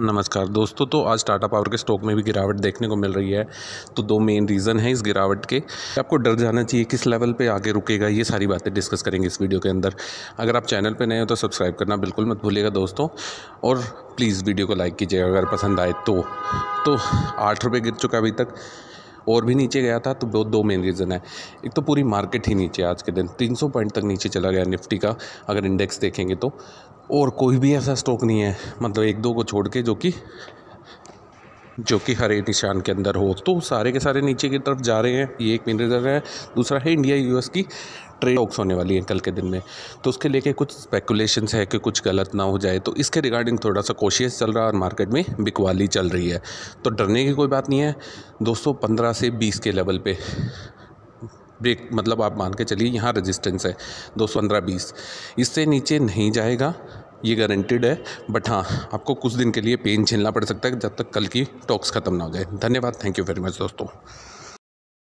नमस्कार दोस्तों तो आज टाटा पावर के स्टॉक में भी गिरावट देखने को मिल रही है तो दो मेन रीज़न है इस गिरावट के आपको डर जाना चाहिए किस लेवल पे आगे रुकेगा ये सारी बातें डिस्कस करेंगे इस वीडियो के अंदर अगर आप चैनल पे नए हो तो सब्सक्राइब करना बिल्कुल मत भूलिएगा दोस्तों और प्लीज़ वीडियो को लाइक कीजिएगा अगर पसंद आए तो, तो आठ रुपये गिर चुका अभी तक और भी नीचे गया था तो दो दो मेन रीज़न है एक तो पूरी मार्केट ही नीचे आज के दिन 300 पॉइंट तक नीचे चला गया निफ्टी का अगर इंडेक्स देखेंगे तो और कोई भी ऐसा स्टॉक नहीं है मतलब एक दो को छोड़ के जो कि जो कि हरे निशान के अंदर हो तो सारे के सारे नीचे की तरफ जा रहे हैं ये एक मेन रीज़न है दूसरा है इंडिया यूएस की ट्रेड ऑक्स होने वाली है कल के दिन में तो उसके लेके कुछ स्पेकुलेशंस है कि कुछ गलत ना हो जाए तो इसके रिगार्डिंग थोड़ा सा कोशिश चल रहा है और मार्केट में बिकवाली चल रही है तो डरने की कोई बात नहीं है दोस्तों पंद्रह से बीस के लेवल पर ब्रेक मतलब आप मान के चलिए यहाँ रजिस्टेंस है दो सौ पंद्रह बीस इससे नीचे नहीं जाएगा ये गारंटेड है बट हाँ आपको कुछ दिन के लिए पेन झेलना पड़ सकता है जब तक कल की टॉक्स ख़त्म ना हो जाए धन्यवाद थैंक यू वेरी मच दोस्तों